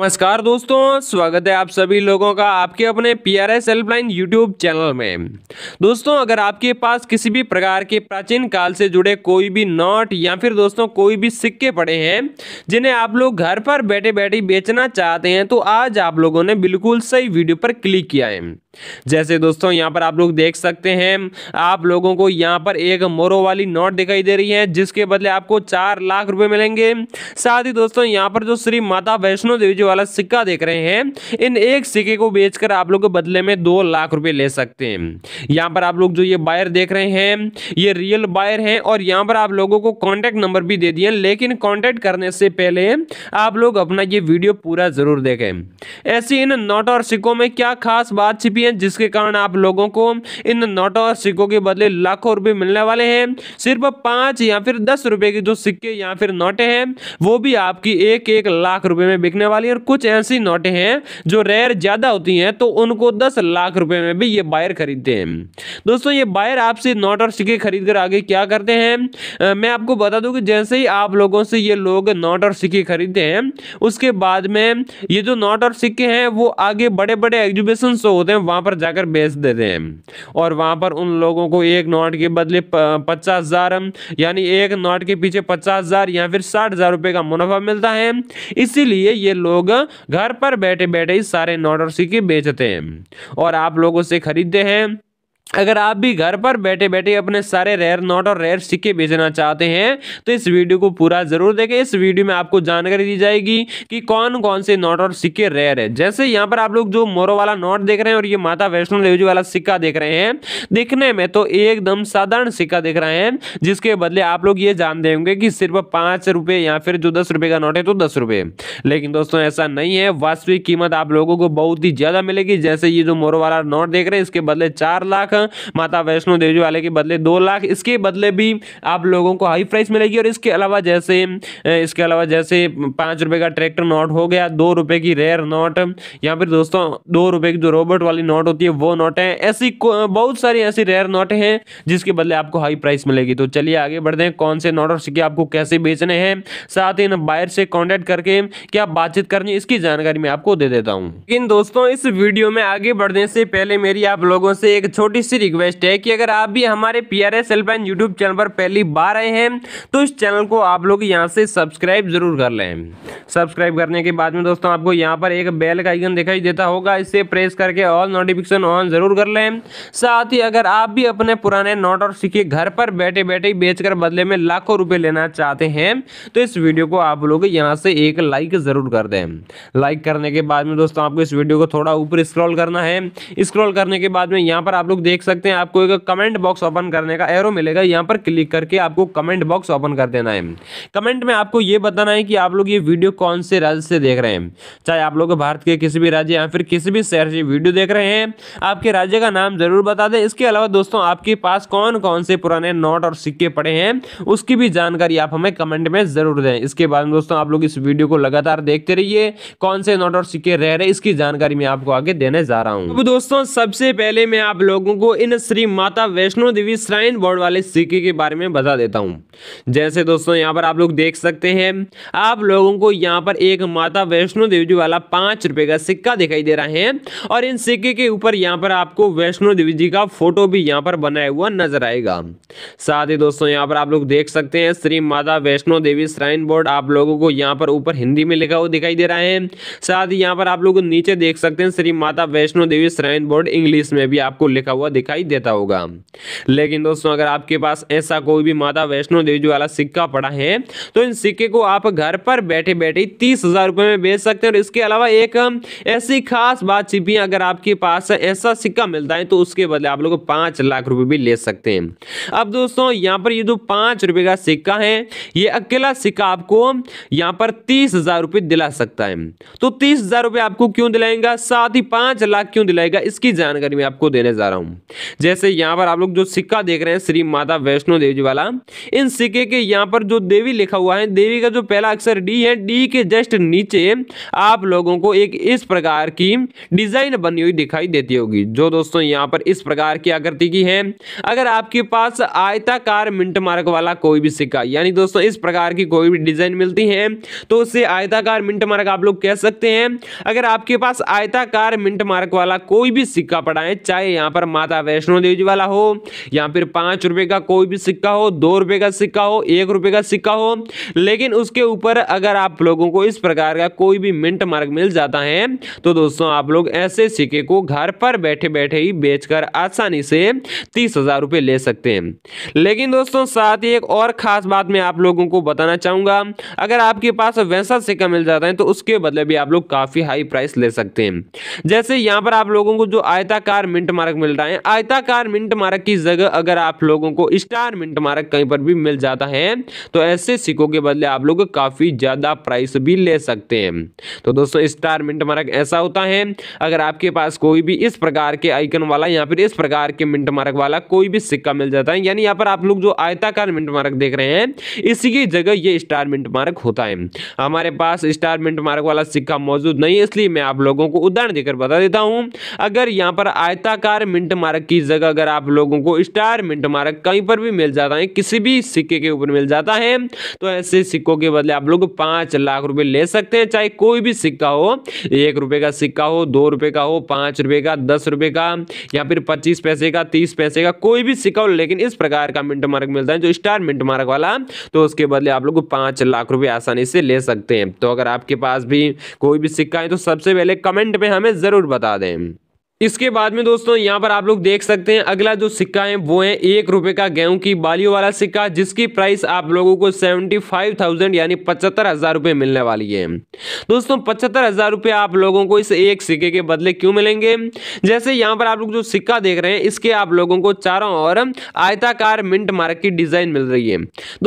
नमस्कार दोस्तों स्वागत है आप सभी लोगों का आपके अपने P R S helpline YouTube channel में दोस्तों अगर आपके पास किसी भी प्रकार के प्राचीन काल से जुड़े कोई भी नोट या फिर दोस्तों कोई भी सिक्के पड़े हैं जिन्हें आप लोग घर पर बैठे बैठे बेचना चाहते हैं तो आज आप लोगों ने बिल्कुल सही वीडियो पर क्लिक किया है जैसे दोस्तों यहाँ पर आप लोग देख सकते हैं आप लोगों को यहाँ पर एक मोरो वाली नोट दिखाई दे रही है जिसके बदले आपको चार लाख रुपए मिलेंगे साथ ही दोस्तों यहाँ पर जो श्री माता वैष्णो देवी जो वाला सिक्का देख रहे हैं इन एक सिक्के को बेचकर आप लोग बदले में दो लाख रुपए ले सकते हैं यहाँ पर आप लोग जो ये बायर देख रहे हैं ये रियल बायर हैं और यहाँ पर आप लोगों को कॉन्टैक्ट नंबर भी दे दिए लेकिन कॉन्टैक्ट करने से पहले आप लोग अपना ये वीडियो पूरा जरूर देखें ऐसी इन नोट और सिक्कों में क्या खास बात छिपी है जिसके कारण आप लोगों को इन नोटों और सिक्कों के बदले लाखों रुपए मिलने वाले हैं सिर्फ पांच या फिर दस रुपए के जो सिक्के या फिर नोटे हैं वो भी आपकी एक एक लाख रुपए में बिकने वाली है कुछ ऐसी नोटें हैं जो रेयर ज़्यादा होती हैं तो उनको दस लाख रुपए में भी ये बायर खरीदते हैं दोस्तों ये बायर आपसे नोट और सिक्के खरीद कर आगे क्या करते हैं मैं आपको बता दूं कि जैसे ही आप लोगों से ये लोग नोट और सिक्के खरीदते हैं उसके बाद में ये जो नोट और सिक्के हैं वो आगे बड़े बड़े एग्जीबिशन शो होते हैं वहाँ पर जाकर बेच देते हैं और वहाँ पर उन लोगों को एक नोट के बदले पचास हज़ार यानी एक नोट के पीछे पचास हज़ार या फिर साठ हज़ार रुपए का मुनाफा मिलता है इसीलिए ये लोग लोग घर पर बैठे बैठे ही सारे नोट और सिक्के बेचते हैं और आप लोगों से खरीदते हैं अगर आप भी घर पर बैठे बैठे अपने सारे रेयर नोट और रेयर सिक्के बेचना चाहते हैं तो इस वीडियो को पूरा जरूर देखें इस वीडियो में आपको जानकारी दी जाएगी कि कौन कौन से नोट और सिक्के रेयर है जैसे यहाँ पर आप लोग जो मोरो वाला नोट देख रहे हैं और ये माता वैष्णो देवी जी वाला सिक्का देख रहे हैं देखने में तो एकदम साधारण सिक्का देख रहे हैं जिसके बदले आप लोग ये जान होंगे कि सिर्फ पाँच रुपये या फिर जो दस रुपये का नोट है तो दस रुपये लेकिन दोस्तों ऐसा नहीं है वास्तविक कीमत आप लोगों को बहुत ही ज़्यादा मिलेगी जैसे ये जो मोरो वाला नोट देख रहे हैं इसके बदले चार लाख माता वैष्णो देवी वाले के बदले दो लाख इसके बदले भी आप लोगों को हाई प्राइस मिलेगी और इसके अलावा जैसे इसके अलावा जैसे पाँच रुपये का ट्रैक्टर नोट हो गया दो रुपये की रेयर नोट या फिर दोस्तों दो रुपये की जो रोबोट वाली नोट होती है वो नोट है ऐसी बहुत सारी ऐसी रेयर नोट हैं जिसके बदले आपको हाई प्राइस मिलेगी तो चलिए आगे बढ़ते हैं कौन से नोट और सिक्के आपको कैसे बेचने हैं साथ ही बायर से कॉन्टैक्ट करके क्या बातचीत करनी इसकी जानकारी मैं आपको दे देता हूँ लेकिन दोस्तों इस वीडियो में आगे बढ़ने से पहले मेरी आप लोगों से एक छोटी से रिक्वेस्ट है कि अगर आप भी हमारे P R S helpline YouTube channel पर पहली बार आए हैं तो इस चैनल को आप लोग यहाँ से सब्सक्राइब जरूर कर लें सब्सक्राइब करने के बाद में दोस्तों आपको यहाँ पर एक बेल का आइकन दिखाई देता होगा इसे प्रेस करके ऑल नोटिफिकेशन ऑन जरूर कर लें साथ ही अगर आप भी अपने पुराने नोट और सिक्के घर पर बैठे बैठे बेचकर बदले में लाखों रुपए लेना चाहते हैं तो इस वीडियो को आप लोग यहाँ से एक लाइक जरूर कर दें लाइक करने के बाद में दोस्तों आपको इस वीडियो को थोड़ा ऊपर स्क्रॉल करना है स्क्रॉल करने के बाद में यहाँ पर आप लोग देख देख सकते हैं आपको एक कमेंट बॉक्स ओपन करने का एरो मिलेगा यहाँ पर क्लिक करके आपको कमेंट बॉक्स ओपन कर देना है कमेंट में आपको ये बताना है कि आप लोग ये वीडियो कौन से राज्य से देख रहे हैं चाहे आप लोग भारत के किसी भी राज्य या फिर किसी भी शहर से वीडियो देख रहे हैं आपके राज्य का नाम जरूर बता दें इसके अलावा दोस्तों आपके पास कौन कौन से पुराने नोट और सिक्के पड़े हैं उसकी भी जानकारी आप हमें कमेंट में जरूर दें इसके बाद दोस्तों आप लोग इस वीडियो को लगातार देखते रहिए कौन से नोट और सिक्के रह रहे इसकी जानकारी मैं आपको आगे देने जा रहा हूँ दोस्तों सबसे पहले मैं आप लोगों आपको इन श्री माता वैष्णो देवी श्राइन बोर्ड वाले सिक्के के बारे में बता देता हूँ जैसे दोस्तों यहाँ पर आप लोग देख सकते हैं आप लोगों को यहाँ पर एक माता वैष्णो देवी जी वाला पाँच रुपये का सिक्का दिखाई दे रहा है और इन सिक्के के ऊपर यहाँ पर आपको वैष्णो देवी जी का फोटो भी यहाँ पर बनाया हुआ नजर आएगा साथ ही दोस्तों यहाँ पर आप लोग देख सकते हैं श्री माता वैष्णो देवी श्राइन बोर्ड आप लोगों को यहाँ पर ऊपर हिंदी में लिखा हुआ दिखाई दे रहा है साथ ही यहाँ पर आप लोग नीचे देख सकते हैं Shri Mata Vaishno Devi shrine board English में भी आपको लिखा हुआ हुआ दिखाई देता होगा लेकिन दोस्तों अगर आपके पास ऐसा कोई भी माता वैष्णो देवी जी वाला सिक्का पड़ा है तो इन सिक्के को आप घर पर बैठे बैठे तीस हजार रुपये में बेच सकते हैं और इसके अलावा एक ऐसी खास बात छिपी अगर आपके पास ऐसा सिक्का मिलता है तो उसके बदले आप लोग पांच लाख रुपए भी ले सकते हैं अब दोस्तों यहाँ पर ये जो पांच रुपए का सिक्का है ये अकेला सिक्का आपको यहाँ पर तीस हजार रुपए दिला सकता है तो तीस हजार रुपए आपको क्यों दिलाएगा साथ ही पांच लाख क्यों दिलाएगा इसकी जानकारी मैं आपको देने जा रहा हूं जैसे यहाँ पर आप लोग जो सिक्का देख रहे हैं श्री माता वैष्णो देवी जी वाला इन सिक्के के यहाँ पर जो देवी लिखा हुआ है देवी का जो पहला अक्षर डी है डी के जस्ट नीचे आप लोगों को एक इस प्रकार की डिजाइन बनी हुई दिखाई देती होगी जो दोस्तों यहाँ पर इस प्रकार की आकृति की है अगर आपके पास आयताकार मिंट मार्क वाला कोई भी सिक्का यानी दोस्तों इस प्रकार की कोई भी डिजाइन मिलती है तो उसे आयताकार मिंट मार्क आप लोग कह सकते हैं अगर आपके पास आयताकार मिंट मार्क वाला कोई भी सिक्का पड़ा है चाहे यहाँ पर माता या वैष्णो देवी वाला हो या फिर पांच रुपए का कोई भी सिक्का हो दो रुपए का सिक्का हो एक रुपए का सिक्का हो लेकिन उसके ऊपर अगर आप लोगों को इस प्रकार का कोई भी मिंट मार्ग मिल जाता है तो दोस्तों आप लोग ऐसे सिक्के को घर पर बैठे बैठे ही बेचकर आसानी से तीस हजार रुपये ले सकते हैं लेकिन दोस्तों साथ ही एक और खास बात मैं आप लोगों को बताना चाहूंगा अगर आपके पास वैसा सिक्का मिल जाता है तो उसके बदले भी आप लोग काफ़ी हाई प्राइस ले सकते हैं जैसे यहां पर आप लोगों को जो आयताकार मिंट मार्क मिल रहा है आयताकार मिंट मारक की जगह अगर आप लोगों को स्टार मिंट मारक कहीं पर भी मिल जाता है तो ऐसे सिक्कों के बदले आप लोग काफ़ी ज़्यादा प्राइस भी ले सकते हैं तो दोस्तों स्टार मिंट मारक ऐसा होता है अगर आपके पास कोई भी इस प्रकार के आइकन वाला या फिर इस प्रकार के मिंट मारक वाला कोई भी सिक्का मिल जाता है यानी यहाँ पर आप लोग जो आयताकार मिंट मारक देख रहे हैं इसी की जगह ये स्टार मिंट मारक होता है हमारे पास स्टार मिंट मारक वाला सिक्का मौजूद नहीं है इसलिए मैं आप लोगों को उदाहरण देकर बता देता हूं अगर यहाँ पर आयताकार मिंट मारक मारक की जगह अगर आप लोगों को स्टार मिंट मारक कहीं पर भी मिल जाता है किसी भी सिक्के के ऊपर मिल जाता है तो ऐसे सिक्कों के बदले आप लोग पांच लाख रुपए ले सकते हैं चाहे कोई भी सिक्का हो एक रुपए का सिक्का हो दो रुपए का हो पांच रुपए का दस रुपए का या फिर पच्चीस पैसे का तीस पैसे का कोई भी सिक्का हो लेकिन इस प्रकार का मिंट मारक मिलता है जो स्टार मिंट मारक वाला तो उसके बदले आप लोग पांच लाख रुपए आसानी से ले सकते हैं तो अगर आपके पास भी कोई भी सिक्का है तो सबसे पहले कमेंट में हमें ज़रूर बता दें इसके बाद में दोस्तों यहाँ पर आप लोग देख सकते हैं अगला जो सिक्का है वो है एक रुपए का गेहूं की बालियों वाला सिक्का जिसकी प्राइस आप लोगों को सेवेंटी फाइव थाउजेंड यानी पचहत्तर हजार रुपये मिलने वाली है दोस्तों पचहत्तर हजार रुपये आप लोगों को इस एक सिक्के के बदले क्यों मिलेंगे जैसे यहाँ पर आप लोग जो सिक्का देख रहे हैं इसके आप लोगों को चारों ओर आयताकार मिंट मार्क की डिजाइन मिल रही है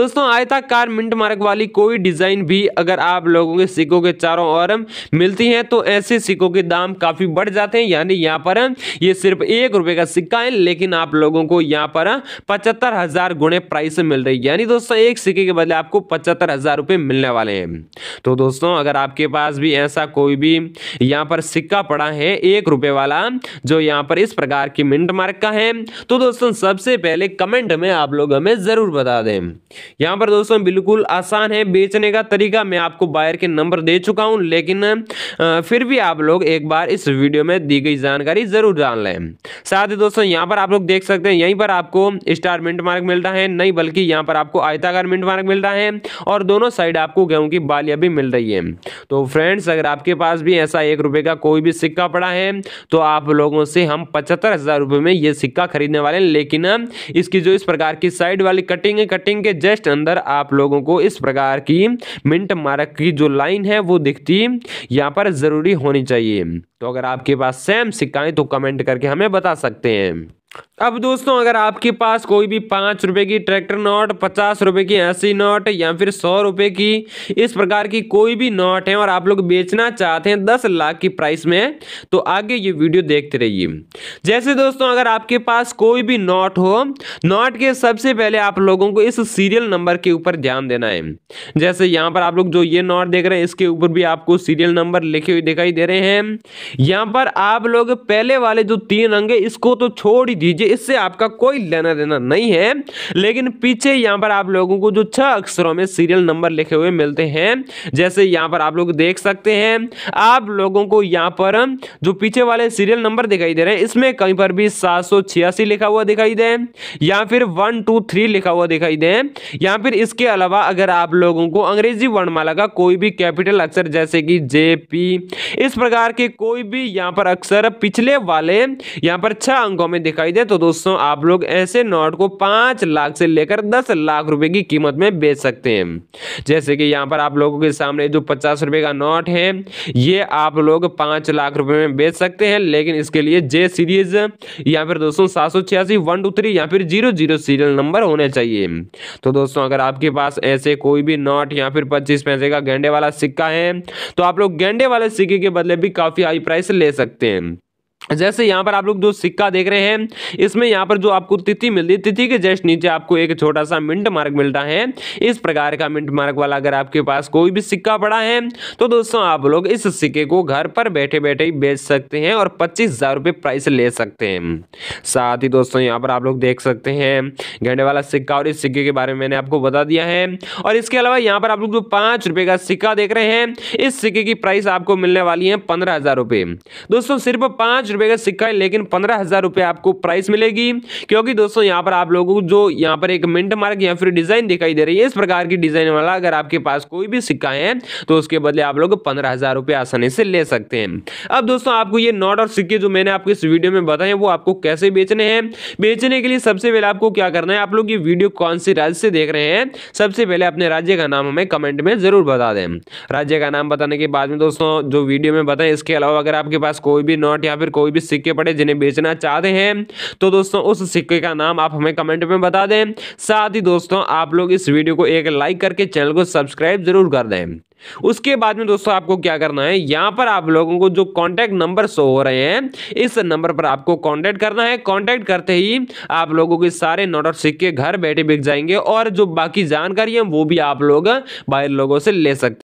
दोस्तों आयताकार मिंट मार्क वाली कोई डिजाइन भी अगर आप लोगों के सिक्कों के चारों ओर मिलती है तो ऐसे सिक्कों के दाम काफी बढ़ जाते हैं यानी यहाँ पर ये सिर्फ एक रुपए का सिक्का है लेकिन आप लोगों को यहाँ पर पचहत्तर हज़ार गुणे प्राइस मिल रही है यानी दोस्तों एक सिक्के के बदले आपको पचहत्तर हज़ार रुपये मिलने वाले हैं तो दोस्तों अगर आपके पास भी ऐसा कोई भी यहाँ पर सिक्का पड़ा है एक रुपए वाला जो यहाँ पर इस प्रकार की मिंट मार्क का है तो दोस्तों सबसे पहले कमेंट में आप लोग हमें ज़रूर बता दें यहाँ पर दोस्तों बिल्कुल आसान है बेचने का तरीका मैं आपको बायर के नंबर दे चुका हूँ लेकिन फिर भी आप लोग एक बार इस वीडियो में दी गई जानकारी जानकारी जरूर जान लें साथ ही दोस्तों यहाँ पर आप लोग देख सकते हैं यहीं पर आपको स्टार मिनट मार्क मिलता है नहीं बल्कि यहाँ पर आपको आयताकार मिनट मार्क मिलता है और दोनों साइड आपको गेहूँ की बालियाँ भी मिल रही है तो फ्रेंड्स अगर आपके पास भी ऐसा एक रुपये का कोई भी सिक्का पड़ा है तो आप लोगों से हम पचहत्तर हज़ार रुपये में ये सिक्का खरीदने वाले हैं लेकिन इसकी जो इस प्रकार की साइड वाली कटिंग है कटिंग के जस्ट अंदर आप लोगों को इस प्रकार की मिंट मार्क की जो लाइन है वो दिखती यहाँ पर ज़रूरी होनी चाहिए तो अगर आपके पास सेम सिक्का चाहें तो कमेंट करके हमें बता सकते हैं अब दोस्तों अगर आपके पास कोई भी पाँच रुपये की ट्रैक्टर नोट पचास रुपये की ऐसी नोट या फिर सौ रुपये की इस प्रकार की कोई भी नोट है और आप लोग बेचना चाहते हैं दस लाख की प्राइस में तो आगे ये वीडियो देखते रहिए जैसे दोस्तों अगर आपके पास कोई भी नोट हो नोट के सबसे पहले आप लोगों को इस सीरियल नंबर के ऊपर ध्यान देना है जैसे यहाँ पर आप लोग जो ये नोट देख रहे हैं इसके ऊपर भी आपको सीरियल नंबर लिखे हुए दिखाई दे रहे हैं यहाँ पर आप लोग पहले वाले जो तीन अंग है इसको तो छोड़ ही दीजिए इससे आपका कोई लेना देना नहीं है लेकिन पीछे यहाँ पर आप लोगों को जो छह अक्षरों में सीरियल नंबर लिखे हुए मिलते हैं जैसे यहाँ पर आप लोग देख सकते हैं आप लोगों को यहाँ पर जो पीछे वाले सीरियल नंबर दिखाई दे रहे हैं इसमें कहीं पर भी सात लिखा हुआ दिखाई दे या फिर वन टू थ्री लिखा हुआ दिखाई दे या फिर इसके अलावा अगर आप लोगों को अंग्रेजी वर्णमाला का कोई भी कैपिटल अक्षर जैसे कि जे पी इस प्रकार के कोई भी यहाँ पर अक्षर पिछले वाले यहाँ पर छह अंकों में दिखाई दे तो तो दोस्तों आप लोग ऐसे नोट को पांच लाख से लेकर दस लाख रुपए की कीमत में बेच सकते हैं जैसे कि यहाँ पर आप लोगों के सामने जो पचास रुपए का नोट है ये आप लोग पांच लाख रुपए में बेच सकते हैं लेकिन इसके लिए जे सीरीज या फिर दोस्तों सात सौ छियासी वन टू थ्री या फिर जीरो जीरो सीरियल नंबर होने चाहिए तो दोस्तों अगर आपके पास ऐसे कोई भी नोट या फिर पच्चीस पैसे का गेंडे वाला सिक्का है तो आप लोग गेंडे वाले सिक्के के बदले भी काफ़ी हाई प्राइस ले सकते हैं जैसे यहाँ पर आप लोग जो सिक्का देख रहे हैं इसमें यहाँ पर जो आपको तिथि मिलती है तिथि के जस्ट नीचे आपको एक छोटा सा मिंट मार्क मिलता है इस प्रकार का मिंट मार्क वाला अगर आपके पास कोई भी सिक्का पड़ा है तो दोस्तों आप लोग इस सिक्के को घर पर बैठे बैठे ही बेच सकते हैं और पच्चीस हज़ार रुपये प्राइस ले सकते हैं साथ ही दोस्तों यहाँ पर आप लोग देख सकते हैं घंटे वाला सिक्का और इस सिक्के के बारे में मैंने आपको बता दिया है और इसके अलावा यहाँ पर आप लोग जो पाँच रुपये का सिक्का देख रहे हैं इस सिक्के की प्राइस आपको मिलने वाली है पंद्रह हज़ार रुपये दोस्तों सिर्फ पाँच रुपए का सिक्का है लेकिन पंद्रह हज़ार रुपए आपको प्राइस मिलेगी क्योंकि दोस्तों यहाँ पर आप लोगों को जो यहाँ पर एक मिंट मार्क या फिर डिज़ाइन दिखाई दे रही है इस प्रकार की डिज़ाइन वाला अगर आपके पास कोई भी सिक्का है तो उसके बदले आप लोग पंद्रह हज़ार रुपये आसानी से ले सकते हैं अब दोस्तों आपको ये नोट और सिक्के जो मैंने आपको इस वीडियो में बताए वो आपको कैसे बेचने हैं बेचने के लिए सबसे पहले आपको क्या करना है आप लोग ये वीडियो कौन से राज्य से देख रहे हैं सबसे पहले अपने राज्य का नाम हमें कमेंट में ज़रूर बता दें राज्य का नाम बताने के बाद में दोस्तों जो वीडियो में बताएं इसके अलावा अगर आपके पास कोई भी नोट या फिर कोई कोई भी सिक्के पड़े जिन्हें बेचना चाहते हैं तो दोस्तों उस सिक्के का नाम आप हमें कमेंट में बता दें साथ ही दोस्तों आप लोग इस वीडियो को एक लाइक करके चैनल को सब्सक्राइब जरूर कर दें उसके बाद में दोस्तों आपको क्या करना है यहां पर आप लोगों को जो कांटेक्ट नंबर शो हो रहे हैं इस नंबर पर आपको कांटेक्ट करना है कांटेक्ट करते ही आप लोगों के सारे नोट और सिक्के घर बैठे बिक जाएंगे और जो बाकी जानकारी है वो भी आप लोग बाहर लोगों से ले सकते